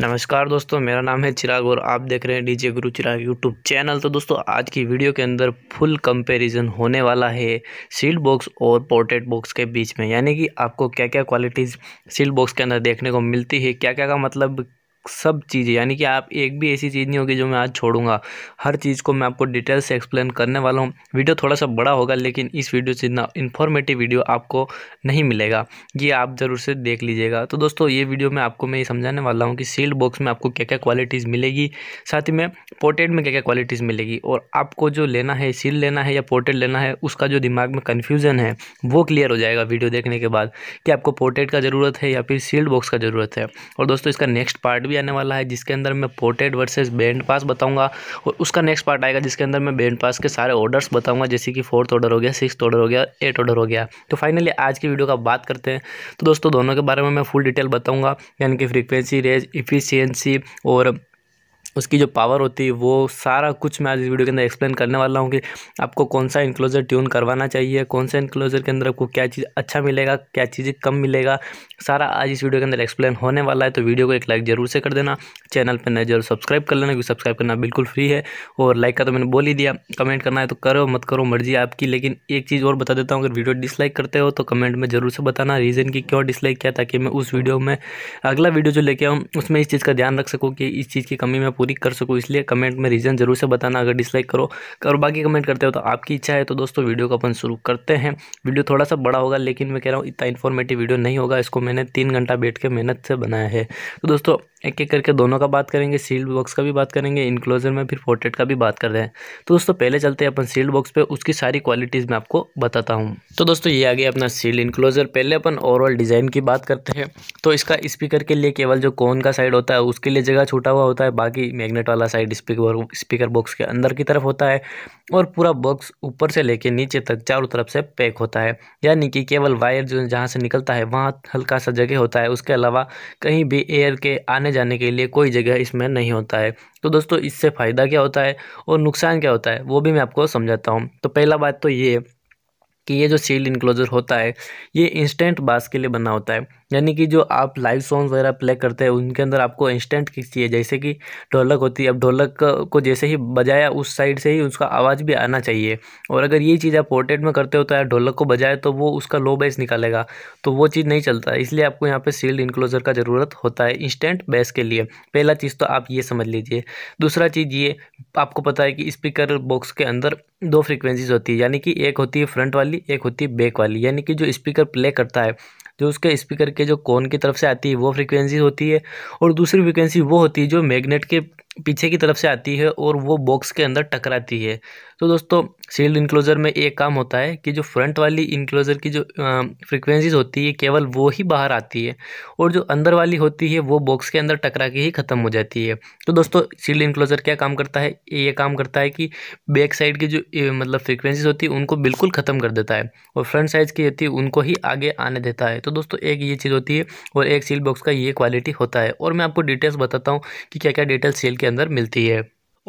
नमस्कार दोस्तों मेरा नाम है चिराग और आप देख रहे हैं डीजे गुरु चिराग यूट्यूब चैनल तो दोस्तों आज की वीडियो के अंदर फुल कंपैरिजन होने वाला है सील्ड बॉक्स और पोर्ट्रेट बॉक्स के बीच में यानी कि आपको क्या क्या क्वालिटीज़ सील्ड बॉक्स के अंदर देखने को मिलती है क्या क्या का मतलब सब चीज़ें यानी कि आप एक भी ऐसी चीज़ नहीं होगी जो मैं आज छोड़ूंगा हर चीज़ को मैं आपको डिटेल से एक्सप्लेन करने वाला हूँ वीडियो थोड़ा सा बड़ा होगा लेकिन इस वीडियो से इतना इन्फॉर्मेटिव वीडियो आपको नहीं मिलेगा ये आप ज़रूर से देख लीजिएगा तो दोस्तों ये वीडियो में आपको मैं ये समझाने वाला हूँ कि सील्ड बॉक्स में आपको क्या क्या क्वालिटीज़ मिलेगी साथ ही में पोर्टेड में क्या क्या क्वालिटीज़ मिलेगी और आपको जो लेना है सील लेना है या पोर्टेड लेना है उसका जो दिमाग में कन्फ्यूज़न है वो क्लियर हो जाएगा वीडियो देखने के बाद कि आपको पोर्टेड का ज़रूरत है या फिर सील्ड बॉक्स का ज़रूरत है और दोस्तों इसका नेक्स्ट पार्ट भी आने वाला है जिसके अंदर मैं पोर्टेड वर्सेस बैंड पास बताऊंगा और उसका नेक्स्ट पार्ट आएगा जिसके अंदर मैं बैंड पास के सारे ऑर्डर्स बताऊंगा जैसे कि फोर्थ ऑर्डर हो गया सिक्स ऑर्डर हो गया एट ऑर्डर हो गया तो फाइनली आज की वीडियो का बात करते हैं तो दोस्तों दोनों के बारे में मैं फुल डिटेल बताऊँगा यानी कि फ्रिक्वेंसी रेज इफिशियंसी और उसकी जो पावर होती है वो सारा कुछ मैं आज इस वीडियो के अंदर एक्सप्लेन करने वाला हूँ कि आपको कौन सा इन्क्लोजर ट्यून करवाना चाहिए कौन सा इन्क्लोजर के अंदर आपको क्या चीज़ अच्छा मिलेगा क्या चीज़ें कम मिलेगा सारा आज इस वीडियो के अंदर एक्सप्लेन होने वाला है तो वीडियो को एक लाइक जरूर से कर देना चैनल पर नए जरूर सब्सक्राइब कर लेना क्योंकि सब्सक्राइब करना बिल्कुल फ्री है और लाइक का तो मैंने बोल ही दिया कमेंट करना है तो करो मत करो मर्जी आपकी लेकिन एक चीज़ और बता देता हूँ अगर वीडियो डिसलाइक करते हो तो कमेंट में ज़रूर से बताना रीज़न की क्यों डिसलाइक किया ताकि मैं उस वीडियो में अगला वीडियो जो लेके आऊँ उसमें इस चीज़ का ध्यान रख सकूँ कि इस चीज़ की कमी में पूरी कर सकूँ इसलिए कमेंट में रीज़न ज़रूर से बताना अगर डिसलाइक करो और बाकी कमेंट करते हो तो आपकी इच्छा है तो दोस्तों वीडियो को अपन शुरू करते हैं वीडियो थोड़ा सा बड़ा होगा लेकिन मैं कह रहा हूँ इतना इन्फॉर्मेटिव वीडियो नहीं होगा इसको मैंने तीन घंटा बैठ के मेहनत से बनाया है तो दोस्तों एक एक करके दोनों का बात करेंगे सील्ड बॉक्स का भी बात करेंगे इनक्लोजर में फिर पोर्ट्रेट का भी बात कर रहे हैं तो दोस्तों पहले चलते हैं अपन सील्ड बॉक्स पे उसकी सारी क्वालिटीज़ मैं आपको बताता हूँ तो दोस्तों ये आ गया अपना सील्ड इनक्लोजर पहले अपन ओवरऑल डिज़ाइन की बात करते हैं तो इसका स्पीकर के लिए केवल जो कोन का साइड होता है उसके लिए जगह छूटा हुआ होता है बाकी भी मैग्नेट वाला साइड स्पीकर स्पीकर बॉक्स के अंदर की तरफ होता है और पूरा बॉक्स ऊपर से लेके नीचे तक चारों तरफ से पैक होता है यानी कि केवल वायर जो जहाँ से निकलता है वहाँ हल्का सा जगह होता है उसके अलावा कहीं भी एयर के आने जाने के लिए कोई जगह इसमें नहीं होता है तो दोस्तों इससे फ़ायदा क्या होता है और नुकसान क्या होता है वो भी मैं आपको समझाता हूँ तो पहला बात तो ये कि ये जो सील इनक्लोजर होता है ये इंस्टेंट बास के लिए बना होता है यानी कि जो आप लाइव सॉन्ग वगैरह प्ले करते हैं उनके अंदर आपको इंस्टेंट किक चाहिए जैसे कि ढोलक होती है अब ढोलक को जैसे ही बजाया उस साइड से ही उसका आवाज़ भी आना चाहिए और अगर ये चीज़ आप पोर्ट्रेट में करते हो तो यार ढोलक को बजाए तो वो उसका लो बेस निकालेगा तो वो चीज़ नहीं चलता इसलिए आपको यहाँ पर सील्ड इनक्लोजर का ज़रूरत होता है इंस्टेंट बेस के लिए पहला चीज़ तो आप ये समझ लीजिए दूसरा चीज़ ये आपको पता है कि स्पीकर बॉक्स के अंदर दो फ्रिक्वेंसीज होती है यानी कि एक होती है फ्रंट वाली एक होती है बैक वाली यानी कि जो स्पीकर प्ले करता है जो तो उसके स्पीकर के जो कोन की तरफ से आती है वो फ्रिक्वेंसी होती है और दूसरी फ्रिक्वेंसी वो होती है जो मैग्नेट के पीछे की तरफ से आती है और वो बॉक्स के अंदर टकराती है तो दोस्तों सील्ड इनक्लोज़र में एक काम होता है कि जो फ्रंट वाली इनक्लोज़र की जो फ्रिक्वेंसीज होती है केवल वो ही बाहर आती है और जो अंदर वाली होती है वो बॉक्स के अंदर टकरा के ही ख़त्म हो जाती है तो दोस्तों सील्ड इन्क्लोज़र क्या काम करता है ये काम करता है कि बैक साइड की जो मतलब फ्रिक्वेंसीज होती है उनको बिल्कुल ख़त्म कर देता है और फ्रंट साइज की होती है उनको ही आगे आने देता है तो दोस्तों एक ये चीज़ होती है और एक सील बॉक्स का ये क्वालिटी होता है और मैं आपको डिटेल्स बताता हूँ कि क्या क्या डिटेल्स सील के अंदर मिलती है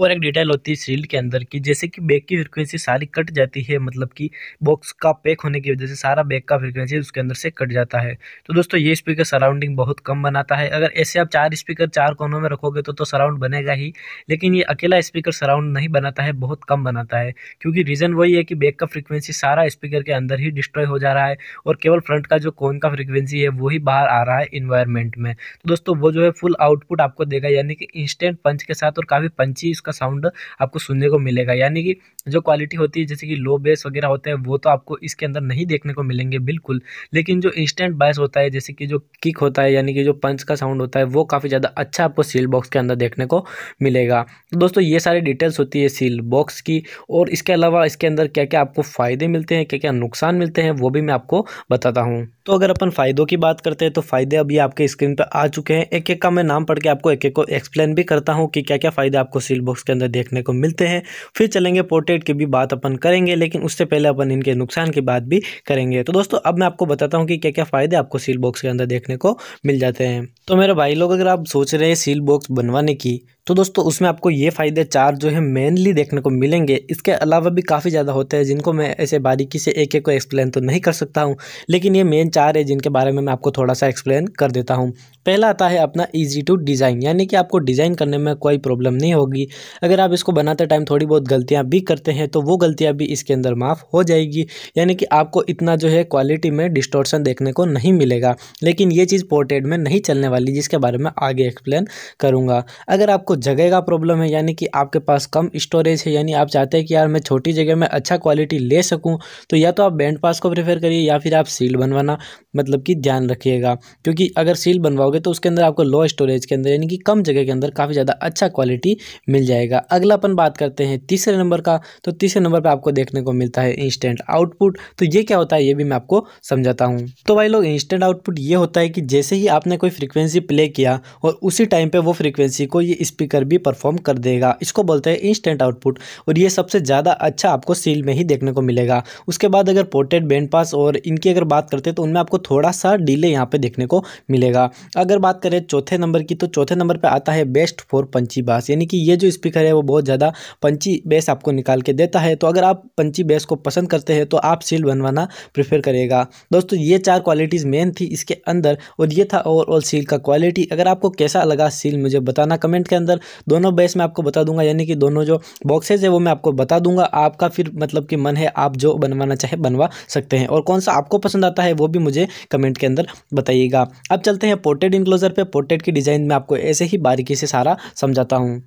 और एक डिटेल होती है सील के अंदर की जैसे कि बैक की फ्रिक्वेंसी सारी कट जाती है मतलब कि बॉक्स का पैक होने की वजह से सारा बैक का फ्रिक्वेंसी उसके अंदर से कट जाता है तो दोस्तों ये स्पीकर सराउंडिंग बहुत कम बनाता है अगर ऐसे आप चार स्पीकर चार कोनों में रखोगे तो तो सराउंड बनेगा ही लेकिन ये अकेला स्पीकर सराउंड नहीं बनाता है बहुत कम बनाता है क्योंकि रीज़न वही है कि बैक का फ्रिक्वेंसी सारा स्पीकर के अंदर ही डिस्ट्रॉय हो जा रहा है और केवल फ्रंट का जो कोन का फ्रिक्वेंसी है वही बाहर आ रहा है इन्वायरमेंट में तो दोस्तों वो जो है फुल आउटपुट आपको देगा यानी कि इंस्टेंट पंच के साथ और काफ़ी पंची इसका उसका साउंड आपको सुनने को मिलेगा यानी कि जो क्वालिटी होती है जैसे कि लो बेस वगैरह होते हैं वो तो आपको इसके अंदर नहीं देखने को मिलेंगे बिल्कुल लेकिन जो इंस्टेंट बायस होता है जैसे कि जो किक होता है यानी कि जो पंच का साउंड होता है वो काफ़ी ज़्यादा अच्छा आपको सील बॉक्स के अंदर देखने को मिलेगा तो दोस्तों ये सारी डिटेल्स होती है सील बॉक्स की और इसके अलावा इसके अंदर क्या क्या आपको फ़ायदे मिलते हैं क्या क्या नुकसान मिलते हैं वो भी मैं आपको बताता हूँ तो अगर अपन फ़ायदों की बात करते हैं तो फ़ायदे अभी आपके स्क्रीन पर आ चुके हैं एक एक का मैं नाम पढ़ के आपको एक एक को एक्सप्लेन भी करता हूँ कि क्या क्या फ़ायदे आपको सील बॉक्स के अंदर देखने को मिलते हैं फिर चलेंगे पोर्ट्रेट की भी बात अपन करेंगे लेकिन उससे पहले अपन इनके नुकसान की बात भी करेंगे तो दोस्तों अब मैं आपको बताता हूँ कि क्या क्या फ़ायदे आपको सील बॉक्स के अंदर देखने को मिल जाते हैं तो मेरे भाई लोग अगर आप सोच रहे हैं सील बॉक्स बनवाने की तो दोस्तों उसमें आपको ये फ़ायदे चार जो है मेनली देखने को मिलेंगे इसके अलावा भी काफ़ी ज़्यादा होते हैं जिनको मैं ऐसे बारीकी से एक एक को एक्सप्लेन तो नहीं कर सकता हूँ लेकिन ये मेन चार है जिनके बारे में मैं आपको थोड़ा सा एक्सप्लेन कर देता हूँ पहला आता है अपना ईजी टू डिज़ाइन यानी कि आपको डिज़ाइन करने में कोई प्रॉब्लम नहीं होगी अगर आप इसको बनाते टाइम थोड़ी बहुत गलतियाँ भी करते हैं तो वो गलतियाँ भी इसके अंदर माफ़ हो जाएगी यानी कि आपको इतना जो है क्वालिटी में डिस्टोर्सन देखने को नहीं मिलेगा लेकिन ये चीज़ पोर्टेड में नहीं चलने वाली जिसके बारे में आगे एक्सप्लेन करूँगा अगर आपको जगह का प्रॉब्लम है यानी कि आपके पास कम स्टोरेज है यानी आप चाहते हैं कि यार मैं छोटी जगह में अच्छा क्वालिटी ले सकूं तो या तो आप बैंड पास को प्रेफर करिए या फिर आप सील बनवाना मतलब कि ध्यान रखिएगा क्योंकि अगर सील बनवाओगे तो उसके अंदर आपको लो स्टोरेज के अंदर यानी कि कम जगह के अंदर काफ़ी ज़्यादा अच्छा क्वालिटी मिल जाएगा अगला अपन बात करते हैं तीसरे नंबर का तो तीसरे नंबर पर आपको देखने को मिलता है इंस्टेंट आउटपुट तो ये क्या होता है ये भी मैं आपको समझाता हूँ तो भाई लोग इंस्टेंट आउटपुट ये होता है कि जैसे ही आपने कोई फ्रिक्वेंसी प्ले किया और उसी टाइम पर वो फ्रिक्वेंसी को ये स्पीकर स्पीकर भी परफॉर्म कर देगा इसको बोलते हैं इंस्टेंट आउटपुट और ये सबसे ज़्यादा अच्छा आपको सील में ही देखने को मिलेगा उसके बाद अगर पोर्टेड बैंड पास और इनकी अगर बात करते हैं तो उनमें आपको थोड़ा सा डिले यहाँ पर देखने को मिलेगा अगर बात करें चौथे नंबर की तो चौथे नंबर पर आता है बेस्ट फॉर पंची बास यानी कि ये जो स्पीकर है वो बहुत ज़्यादा पंची बेस आपको निकाल के देता है तो अगर आप पंची बेस को पसंद करते हैं तो आप सील बनवाना प्रेफर करेगा दोस्तों ये चार क्वालिटीज़ मेन थी इसके अंदर और ये था ओवरऑल सील का क्वालिटी अगर आपको कैसा लगा सील मुझे बताना कमेंट के अंदर अंदर दोनों बेस मैं आपको बता दूंगा यानी कि दोनों जो बॉक्सेज है वो मैं आपको बता दूंगा आपका फिर मतलब कि मन है आप जो बनवाना चाहे बनवा सकते हैं और कौन सा आपको पसंद आता है वो भी मुझे कमेंट के अंदर बताइएगा अब चलते हैं पोर्टेड इंक्लोजर पर पोर्टेड की डिज़ाइन में आपको ऐसे ही बारीकी से सारा समझाता हूँ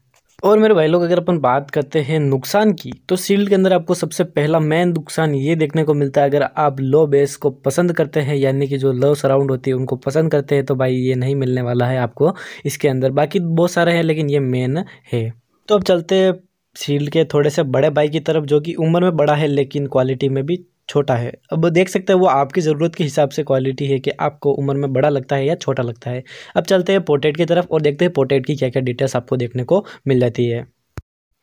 और मेरे भाई लोग अगर अपन बात करते हैं नुकसान की तो सील्ड के अंदर आपको सबसे पहला मेन नुकसान ये देखने को मिलता है अगर आप लो बेस को पसंद करते हैं यानी कि जो लो सराउंड होती है उनको पसंद करते हैं तो भाई ये नहीं मिलने वाला है आपको इसके अंदर बाकी बहुत सारे हैं लेकिन ये मेन है तो अब चलते हैं शील्ड के थोड़े से बड़े भाई की तरफ जो कि उम्र में बड़ा है लेकिन क्वालिटी में भी छोटा है अब देख सकते हैं वो आपकी ज़रूरत के हिसाब से क्वालिटी है कि आपको उम्र में बड़ा लगता है या छोटा लगता है अब चलते हैं पोर्ट्रेट की तरफ और देखते हैं पोर्ट्रेट की क्या क्या डिटेल्स आपको देखने को मिल जाती है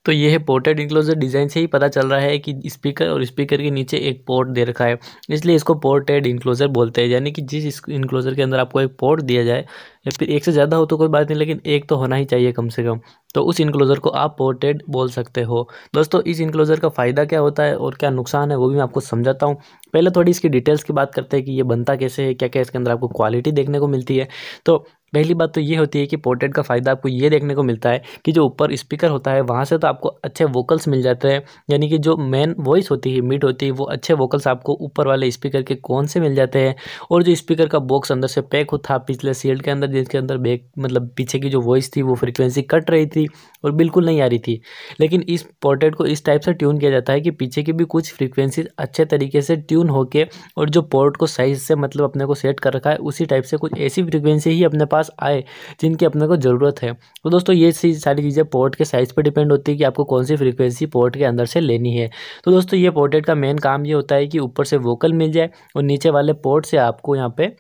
तो ये है पोर्टेड इंक्लोजर डिज़ाइन से ही पता चल रहा है कि स्पीकर और स्पीकर के नीचे एक पोर्ट दे रखा है इसलिए इसको पोर्टेड इंक्लोज़र बोलते हैं यानी कि जिस इंक्लोज़र के अंदर आपको एक पोर्ट दिया जाए या फिर एक से ज़्यादा हो तो कोई बात नहीं लेकिन एक तो होना ही चाहिए कम से कम तो उस इंक्लोज़र को आप पोर्टेड बोल सकते हो दोस्तों इस इंक्लोज़र का फ़ायदा क्या होता है और क्या नुकसान है वो भी मैं आपको समझाता हूँ पहले थोड़ी इसकी डिटेल्स की बात करते हैं कि ये बनता कैसे है क्या क्या इसके अंदर आपको क्वालिटी देखने को मिलती है तो पहली बात तो ये होती है कि पोर्ट्रेट का फ़ायदा आपको ये देखने को मिलता है कि जो ऊपर स्पीकर होता है वहाँ से तो आपको अच्छे वोकल्स मिल जाते हैं यानी कि जो मेन वॉइस होती है मीट होती है वो अच्छे वोकल्स आपको ऊपर वाले स्पीकर के कौन से मिल जाते हैं और जो स्पीकर का बॉक्स अंदर से पैक होता है पिछले सील्ड के अंदर जिसके अंदर बैक मतलब पीछे की जो वॉइस थी वो फ्रिक्वेंसी कट रही थी और बिल्कुल नहीं आ रही थी लेकिन इस पोर्ट्रेट को इस टाइप से ट्यून किया जाता है कि पीछे की भी कुछ फ्रिक्वेंसी अच्छे तरीके से ट्यून होकर और जो पोर्ट को साइज़ से मतलब अपने को सेट कर रखा है उसी टाइप से कुछ ऐसी फ्रिक्वेंसी ही अपने पास पास आए जिनकी अपने को ज़रूरत है तो दोस्तों ये सारी चीज़ें पोर्ट के साइज़ पर डिपेंड होती है कि आपको कौन सी फ्रिक्वेंसी पोर्ट के अंदर से लेनी है तो दोस्तों ये पोर्टेड का मेन काम ये होता है कि ऊपर से वोकल मिल जाए और नीचे वाले पोर्ट से आपको यहाँ पर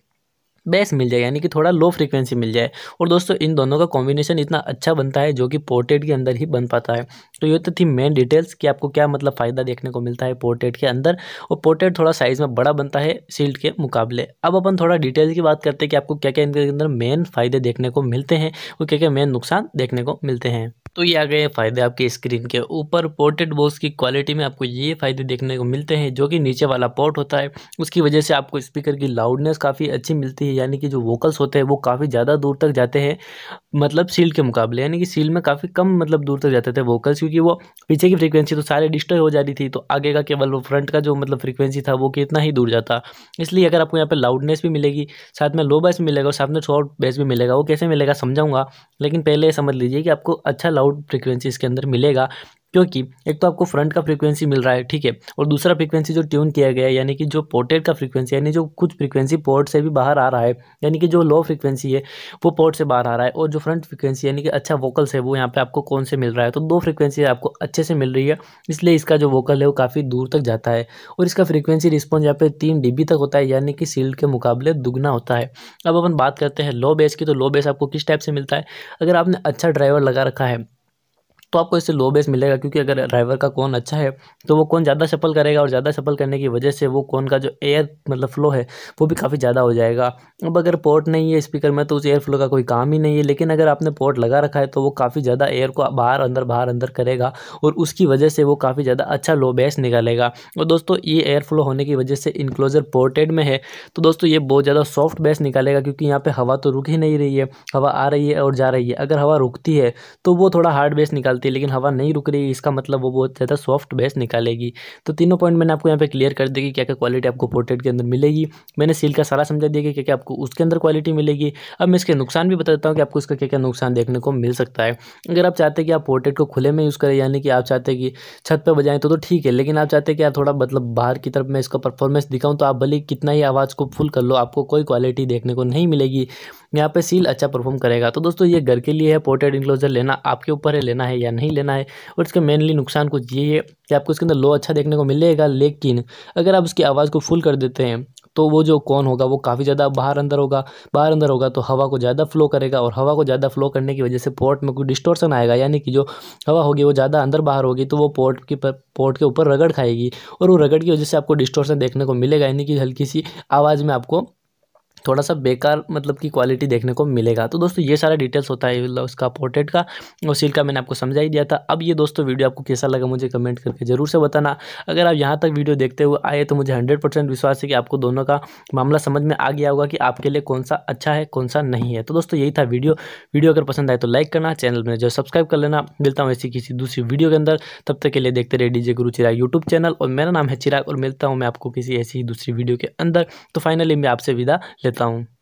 बेस मिल जाए यानी कि थोड़ा लो फ्रिक्वेंसी मिल जाए और दोस्तों इन दोनों का कॉम्बिनेशन इतना अच्छा बनता है जो कि पोर्ट्रेट के अंदर ही बन पाता है तो ये तो थी मेन डिटेल्स कि आपको क्या मतलब फ़ायदा देखने को मिलता है पोर्ट्रेट के अंदर और पोर्ट्रेट थोड़ा साइज़ में बड़ा बनता है सील्ड के मुकाबले अब अपन थोड़ा डिटेल्स की बात करते हैं कि आपको क्या क्या इनके अंदर मेन फ़ायदे देखने को मिलते हैं और क्या क्या मेन नुकसान देखने को मिलते हैं तो ये आ गए फ़ायदे आपके स्क्रीन के ऊपर पोर्टेड बॉक्स की क्वालिटी में आपको ये फ़ायदे देखने को मिलते हैं जो कि नीचे वाला पोर्ट होता है उसकी वजह से आपको स्पीकर की लाउडनेस काफ़ी अच्छी मिलती है यानी कि जो वोकल्स होते हैं वो काफ़ी ज़्यादा दूर तक जाते हैं मतलब सील के मुकाबले यानी कि सील में काफ़ी कम मतलब दूर तक जाते थे वोकल्स क्योंकि वो पीछे की फ्रिक्वेंसी तो सारे डिस्ट्रॉय हो जा रही थी तो आगे का केवल वो फ्रंट का जो मतलब फ्रिक्वेंसी था वो कितना ही दूर जाता इसलिए अगर आपको यहाँ पर लाउडनेस भी मिलेगी साथ में लो बेस मिलेगा और साथ में शॉर्ट बेस भी मिलेगा वो कैसे मिलेगा समझाऊंगा लेकिन पहले समझ लीजिए कि आपको अच्छा लाउड फ्रिक्वेंसी इसके अंदर मिलेगा क्योंकि एक तो आपको फ्रंट का फ्रीक्वेंसी मिल रहा है ठीक है और दूसरा फ्रीक्वेंसी जो ट्यून किया गया है यानी कि जो पोर्टेड का फ्रीक्वेंसी यानी जो कुछ फ्रीक्वेंसी पोर्ट से भी बाहर आ रहा है यानी कि जो लो फ्रीक्वेंसी है वो पोर्ट से बाहर आ रहा है और जो फ्रंट फ्रीक्वेंसी यानी कि अच्छा वोकल्स है वो यहाँ पर आपको कौन से मिल रहा है तो दो फ्रीक्वेंसी आपको अच्छे से मिल रही है इसलिए इसका जो वोकल है वो काफ़ी दूर तक जाता है और इसका फ्रीक्वेंसी रिस्पॉन्स यहाँ पर तीन डी तक होता है यानी कि सील्ड के मुकाबले दुगना होता है अब अपन बात करते हैं लो बेस की तो लो बेस आपको किस टाइप से मिलता है अगर आपने अच्छा ड्राइवर लगा रखा है तो आपको इससे लो बेस मिलेगा क्योंकि अगर ड्राइवर का कौन अच्छा है तो वो कौन ज़्यादा सफल करेगा और ज़्यादा सफल करने की वजह से वो कौन का जो एयर मतलब फ्लो है वो भी काफ़ी ज़्यादा हो जाएगा अब अगर पोर्ट नहीं है स्पीकर में तो उस एयर फ्लो का कोई काम ही नहीं है लेकिन अगर आपने पोर्ट लगा रखा है तो वो काफ़ी ज़्यादा एयर को बाहर अंदर बाहर अंदर करेगा और उसकी वजह से वो काफ़ी ज़्यादा अच्छा लो बेस निकालेगा और दोस्तों ये एयर फ्लो होने की वजह से इनक्लोज़र पोर्टेड में है तो दोस्तों ये बहुत ज़्यादा सॉफ्ट बेस निकालेगा क्योंकि यहाँ पर हवा तो रुक ही नहीं रही है हवा आ रही है और जा रही है अगर हवा रुकती है तो वो थोड़ा हार्ड बेस निकाल निकालती है लेकिन हवा नहीं रुक रही इसका मतलब वो बहुत ज़्यादा सॉफ्ट बेस निकालेगी तो तीनों पॉइंट मैंने आपको यहाँ पे क्लियर कर दिया कि क्या क्या क्वालिटी आपको पोर्ट्रेट के अंदर मिलेगी मैंने सील का सारा समझा दिया कि क्या क्या आपको उसके अंदर क्वालिटी मिलेगी अब मैं इसके नुकसान भी बताता हूँ कि आपको इसका क्या क्या नुकसान देखने को मिल सकता है अगर आप चाहते हैं कि आप पोर्ट्रेट को खुले में यूज़ करें यानी कि आप चाहते कि छत पर बजाएँ तो, तो ठीक है लेकिन आप चाहते कि आप थोड़ा मतलब बाहर की तरफ मैं इसका परफॉर्मेंस दिखाऊँ तो आप भले कितना ही आवाज़ को फुल कर लो आपको कोई क्वालिटी देखने को नहीं मिलेगी यहाँ पे सील अच्छा परफॉर्म करेगा तो दोस्तों ये घर के लिए है पोर्टेड इन्क्लोजर लेना आपके ऊपर है लेना है या नहीं लेना है और इसका मेनली नुकसान कुछ ये है कि आपको इसके अंदर लो अच्छा देखने को मिलेगा लेकिन अगर आप उसकी आवाज़ को फुल कर देते हैं तो वो जो कौन होगा वो काफ़ी ज़्यादा बाहर अंदर होगा बाहर अंदर होगा तो हवा को ज़्यादा फ्लो करेगा और हवा को ज़्यादा फ्लो करने की वजह से पोर्ट में कोई डिस्टोर्सन आएगा यानी कि जो हवा होगी वो ज़्यादा अंदर बाहर होगी तो वो पोर्ट की पोर्ट के ऊपर रगड़ खाएगी और वो रगड़ की वजह से आपको डिस्टोर्सन देखने को मिलेगा यानी कि हल्की सी आवाज़ में आपको थोड़ा सा बेकार मतलब की क्वालिटी देखने को मिलेगा तो दोस्तों ये सारा डिटेल्स होता है उसका पोर्ट्रेट का और सील का मैंने आपको समझा ही दिया था अब ये दोस्तों वीडियो आपको कैसा लगा मुझे कमेंट करके ज़रूर से बताना अगर आप यहाँ तक वीडियो देखते हुए आए तो मुझे हंड्रेड परसेंट विश्वास है कि आपको दोनों का मामला समझ में आ गया होगा कि आपके लिए कौन सा अच्छा है कौन सा नहीं है तो दोस्तों यही था वीडियो वीडियो अगर पसंद आए तो लाइक करना चैनल में जो सब्सक्राइब कर लेना मिलता हूँ ऐसी किसी दूसरी वीडियो के अंदर तब तक के लिए देखते रहे डीजे गुरु चिराग यूट्यूब चैनल और मेरा नाम है चिराग और मिलता हूँ मैं आपको किसी ऐसी दूसरी वीडियो के अंदर तो फाइनली मैं आपसे विदा ले लेता हूँ